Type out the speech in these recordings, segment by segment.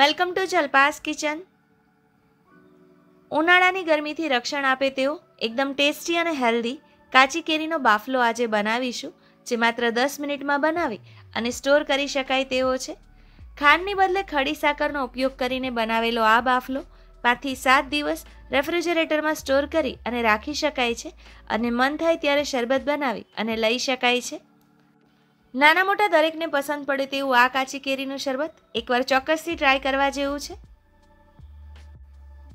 welcome to જલપાસ kitchen ઉનાળાની ગરમીથી રક્ષણ આપે તેવો એકદમ ટેસ્ટી અને હેલ્ધી કાચી કેરીનો બાફલો આજે બનાવીશું જે માત્ર દસ મિનિટમાં બનાવી અને સ્ટોર કરી શકાય તેવો છે ખાંડની બદલે ખડી સાકરનો ઉપયોગ કરીને બનાવેલો આ બાફલો પાંચથી સાત દિવસ રેફ્રિજરેટરમાં સ્ટોર કરી અને રાખી શકાય છે અને મન થાય ત્યારે શરબત બનાવી અને લઈ શકાય છે નાના મોટા દરેકને પસંદ પડે તેવું આ કાચી કેરીનું શરબત એકવાર ચોક્કસથી ટ્રાય કરવા જેવું છે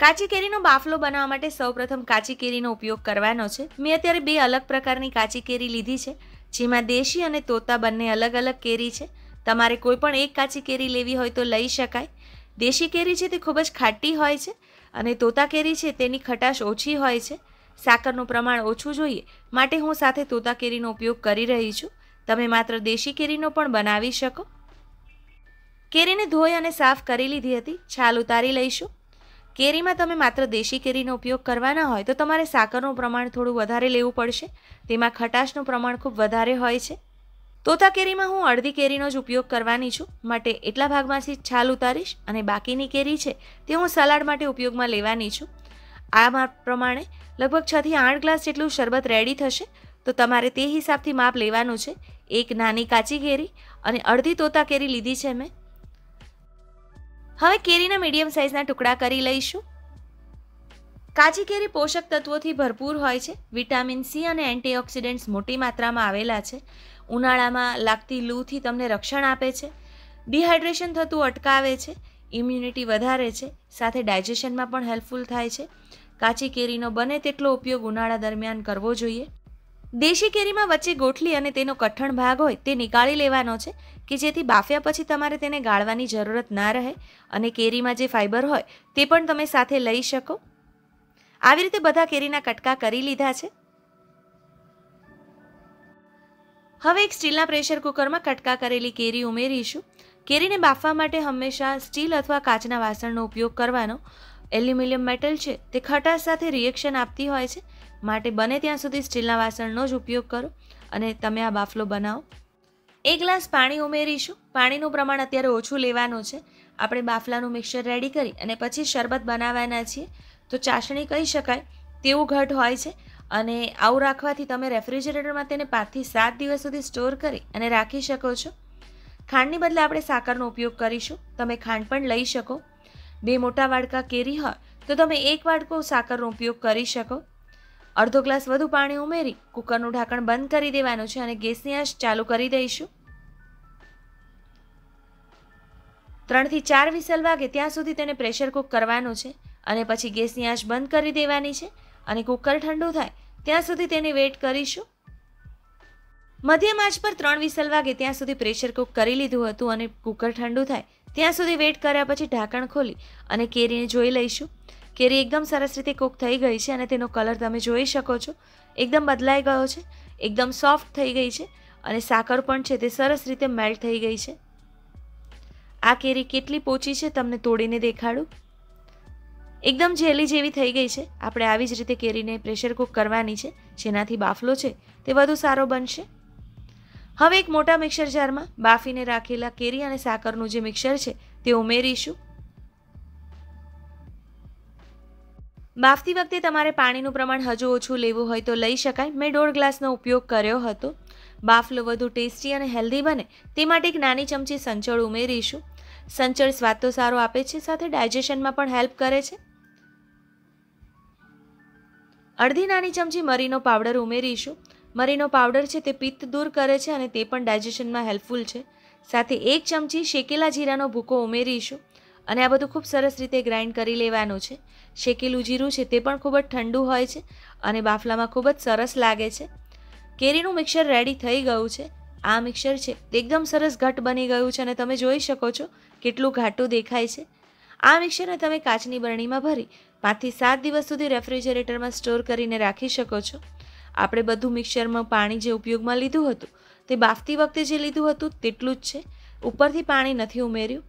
કાચી કેરીનો બાફલો બનાવવા માટે સૌપ્રથમ કાચી કેરીનો ઉપયોગ કરવાનો છે મેં અત્યારે બે અલગ પ્રકારની કાચી કેરી લીધી છે જેમાં દેશી અને તોતા બંને અલગ અલગ કેરી છે તમારે કોઈ પણ એક કાચી કેરી લેવી હોય તો લઈ શકાય દેશી કેરી છે તે ખૂબ જ ખાટી હોય છે અને તોતા કેરી છે તેની ખટાશ ઓછી હોય છે સાકરનું પ્રમાણ ઓછું જોઈએ માટે હું સાથે તોતા કેરીનો ઉપયોગ કરી રહી છું તમે માત્ર દેશી કેરીનો પણ બનાવી શકો કેરીને ધોઈ અને સાફ કરી લીધી હતી છાલ ઉતારી લઈશું કેરીમાં તમે માત્ર દેશી કેરીનો ઉપયોગ કરવાના હોય તો તમારે સાકરનું પ્રમાણ થોડું વધારે લેવું પડશે તેમાં ખટાશનું પ્રમાણ ખૂબ વધારે હોય છે તોતા કેરીમાં હું અડધી કેરીનો જ ઉપયોગ કરવાની છું માટે એટલા ભાગમાંથી છાલ ઉતારીશ અને બાકીની કેરી છે તે હું સલાડ માટે ઉપયોગમાં લેવાની છું આ માપ પ્રમાણે લગભગ છથી આઠ ગ્લાસ જેટલું શરબત રેડી થશે તો તમારે તે હિસાબથી માપ લેવાનું છે એક નાની કાચી કેરી અને અડધી તોતા કેરી લીધી છે મેં હવે કેરીના મીડિયમ સાઇઝના ટુકડા કરી લઈશું કાચી કેરી પોષક તત્વોથી ભરપૂર હોય છે વિટામિન સી અને એન્ટીઓક્સિડન્ટ્સ મોટી માત્રામાં આવેલા છે ઉનાળામાં લાગતી લૂથી તમને રક્ષણ આપે છે ડિહાઇડ્રેશન થતું અટકાવે છે ઇમ્યુનિટી વધારે છે સાથે ડાયજેશનમાં પણ હેલ્પફુલ થાય છે કાચી કેરીનો બને તેટલો ઉપયોગ ઉનાળા દરમિયાન કરવો જોઈએ દેશી કેરીમાં વચ્ચે ગોઠલી અને તેનો કઠણ ભાગ હોય તે નીકાળી લેવાનો છે કે જેથી બાફ્યા પછી તમારે તેને ગાળવાની જરૂરત ના રહે અને કેરીમાં જે ફાઇબર હોય તે પણ તમે સાથે લઈ શકો આવી રીતે બધા કેરીના કટકા કરી લીધા છે હવે એક સ્ટીલના પ્રેશર કુકરમાં કટકા કરેલી કેરી ઉમેરીશું કેરીને બાફવા માટે હંમેશા સ્ટીલ અથવા કાચના વાસણનો ઉપયોગ કરવાનો એલ્યુમિનિયમ મેટલ છે તે ખટાશ સાથે રિએક્શન આપતી હોય છે માટે બને ત્યાં સુધી સ્ટીલના વાસણનો જ ઉપયોગ કરો અને તમે આ બાફલો બનાવો એક ગ્લાસ પાણી ઉમેરીશું પાણીનું પ્રમાણ અત્યારે ઓછું લેવાનું છે આપણે બાફલાનું મિક્સર રેડી કરી અને પછી શરબત બનાવવાના છીએ તો ચાસણી કહી શકાય તેવું ઘટ હોય છે અને આવું રાખવાથી તમે રેફ્રિજરેટરમાં તેને પાંચથી સાત દિવસ સુધી સ્ટોર કરી અને રાખી શકો છો ખાંડની બદલે આપણે સાકરનો ઉપયોગ કરીશું તમે ખાંડ પણ લઈ શકો બે મોટા વાડકા કેરી હોય તો તમે એક વાડકો સાકરનો ઉપયોગ કરી શકો અડધો ગ્લાસ વધુ પાણી ઉમેરી કુકરનું ઢાંકણ બંધ કરી દેવાનું છે અને ગેસની આંચ ચાલુ કરી દઈશું ત્રણથી ચાર વિસલ વાગે ત્યાં સુધી તેને પ્રેશર કુક કરવાનું છે અને પછી ગેસની આંચ બંધ કરી દેવાની છે અને કુકર ઠંડુ થાય ત્યાં સુધી તેને વેટ કરીશું મધ્યમ આંચ પર ત્રણ વિસલ વાગે ત્યાં સુધી પ્રેશર કુક કરી લીધું હતું અને કુકર ઠંડુ થાય ત્યાં સુધી વેટ કર્યા પછી ઢાંકણ ખોલી અને કેરીને જોઈ લઈશું કેરી એકદમ સરસ રીતે કૂક થઈ ગઈ છે અને તેનો કલર તમે જોઈ શકો છો એકદમ બદલાઈ ગયો છે એકદમ સોફ્ટ થઈ ગઈ છે અને સાકર પણ છે તે સરસ રીતે મેલ્ટ થઈ ગઈ છે આ કેરી કેટલી પોચી છે તમને તોડીને દેખાડું એકદમ જેલી જેવી થઈ ગઈ છે આપણે આવી જ રીતે કેરીને પ્રેશર કૂક કરવાની છે જેનાથી બાફલો છે તે વધુ સારો બનશે હવે એક મોટા મિક્સર જારમાં બાફીને રાખેલા કેરી અને સાકરનું જે મિક્સર છે તે ઉમેરીશું બાફતી વખતે તમારે પાણીનું પ્રમાણ હજુ ઓછું લેવું હોય તો લઈ શકાય મેં દોઢ ગ્લાસનો ઉપયોગ કર્યો હતો બાફલો વધુ ટેસ્ટી અને હેલ્ધી બને તે માટે એક નાની ચમચી સંચળ ઉમેરીશું સંચળ સ્વાદ તો સારો આપે છે સાથે ડાયજેશનમાં પણ હેલ્પ કરે છે અડધી નાની ચમચી મરીનો પાવડર ઉમેરીશું મરીનો પાવડર છે તે પિત્ત દૂર કરે છે અને તે પણ ડાયજેશનમાં હેલ્પફુલ છે સાથે એક ચમચી શેકેલા જીરાનો ભૂકો ઉમેરીશું અને આ બધું ખૂબ સરસ રીતે ગ્રાઇન્ડ કરી લેવાનું છે શેકેલું જીરું છે તે પણ ખૂબ જ ઠંડુ હોય છે અને બાફલામાં ખૂબ જ સરસ લાગે છે કેરીનું મિક્સર રેડી થઈ ગયું છે આ મિક્સર છે તે એકદમ સરસ ઘટ બની ગયું છે અને તમે જોઈ શકો છો કેટલું ઘાટું દેખાય છે આ મિક્સરને તમે કાચની બરણીમાં ભરી પાંચથી સાત દિવસ સુધી રેફ્રિજરેટરમાં સ્ટોર કરીને રાખી શકો છો આપણે બધું મિક્સરમાં પાણી જે ઉપયોગમાં લીધું હતું તે બાફતી વખતે જે લીધું હતું તેટલું જ છે ઉપરથી પાણી નથી ઉમેર્યું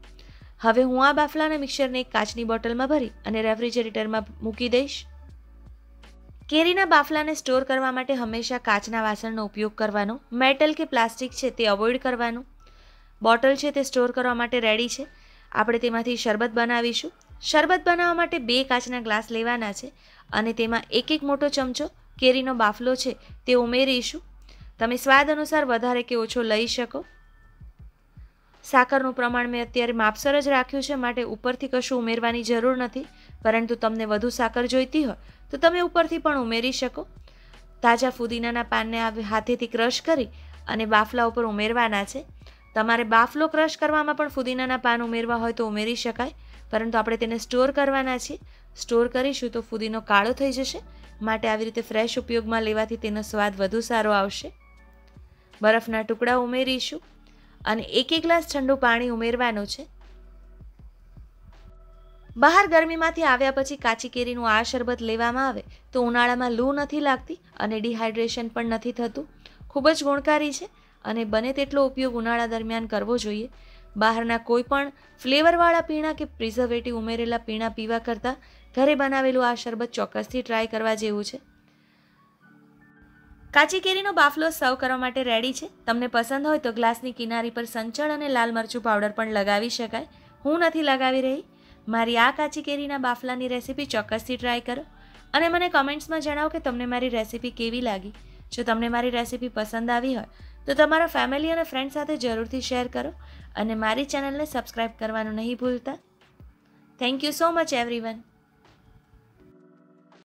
હવે હું આ બાફલાના મિક્સરને એક કાચની બોટલમાં ભરી અને રેફ્રિજરેટરમાં મૂકી દઈશ કેરીના બાફલાને સ્ટોર કરવા માટે હંમેશા કાચના વાસણનો ઉપયોગ કરવાનો મેટલ કે પ્લાસ્ટિક છે તે અવોઇડ કરવાનું બોટલ છે તે સ્ટોર કરવા માટે રેડી છે આપણે તેમાંથી શરબત બનાવીશું શરબત બનાવવા માટે બે કાચના ગ્લાસ લેવાના છે અને તેમાં એક એક મોટો ચમચો કેરીનો બાફલો છે તે ઉમેરીશું તમે સ્વાદ અનુસાર વધારે કે ઓછો લઈ શકો સાકરનું પ્રમાણ મેં અત્યારે માપસર જ રાખ્યું છે માટે ઉપરથી કશું ઉમેરવાની જરૂર નથી પરંતુ તમને વધુ સાકર જોઈતી હોય તો તમે ઉપરથી પણ ઉમેરી શકો તાજા ફુદીનાના પાનને હાથેથી ક્રશ કરી અને બાફલા ઉપર ઉમેરવાના છે તમારે બાફલો ક્રશ કરવામાં પણ ફુદીનાના પાન ઉમેરવા હોય તો ઉમેરી શકાય પરંતુ આપણે તેને સ્ટોર કરવાના છીએ સ્ટોર કરીશું તો ફુદીનો કાળો થઈ જશે માટે આવી રીતે ફ્રેશ ઉપયોગમાં લેવાથી તેનો સ્વાદ વધુ સારો આવશે બરફના ટુકડા ઉમેરીશું અને એક એક ગ્લાસ ઠંડુ પાણી ઉમેરવાનું છે બહાર ગરમીમાંથી આવ્યા પછી કાચી કેરીનું આ શરબત લેવામાં આવે તો ઉનાળામાં લૂ નથી લાગતી અને ડિહાઇડ્રેશન પણ નથી થતું ખૂબ જ ગુણકારી છે અને બને તેટલો ઉપયોગ ઉનાળા દરમિયાન કરવો જોઈએ બહારના કોઈ પણ ફ્લેવરવાળા પીણા કે પ્રિઝર્વેટિવ ઉમેરેલા પીણા પીવા કરતાં ઘરે બનાવેલું આ શરબત ચોક્કસથી ટ્રાય કરવા જેવું છે કાચી કેરીનો બાફલો સર્વ કરવા માટે રેડી છે તમને પસંદ હોય તો ગ્લાસની કિનારી પર સંચળ અને લાલ મરચું પાવડર પણ લગાવી શકાય હું નથી લગાવી રહી મારી આ કાચી કેરીના બાફલાની રેસીપી ચોક્કસથી ટ્રાય કરો અને મને કોમેન્ટ્સમાં જણાવો કે તમને મારી રેસીપી કેવી લાગી જો તમને મારી રેસીપી પસંદ આવી હોય તો તમારા ફેમિલી અને ફ્રેન્ડ સાથે જરૂરથી શેર કરો અને મારી ચેનલને સબસ્ક્રાઈબ કરવાનું નહીં ભૂલતા thank you so much everyone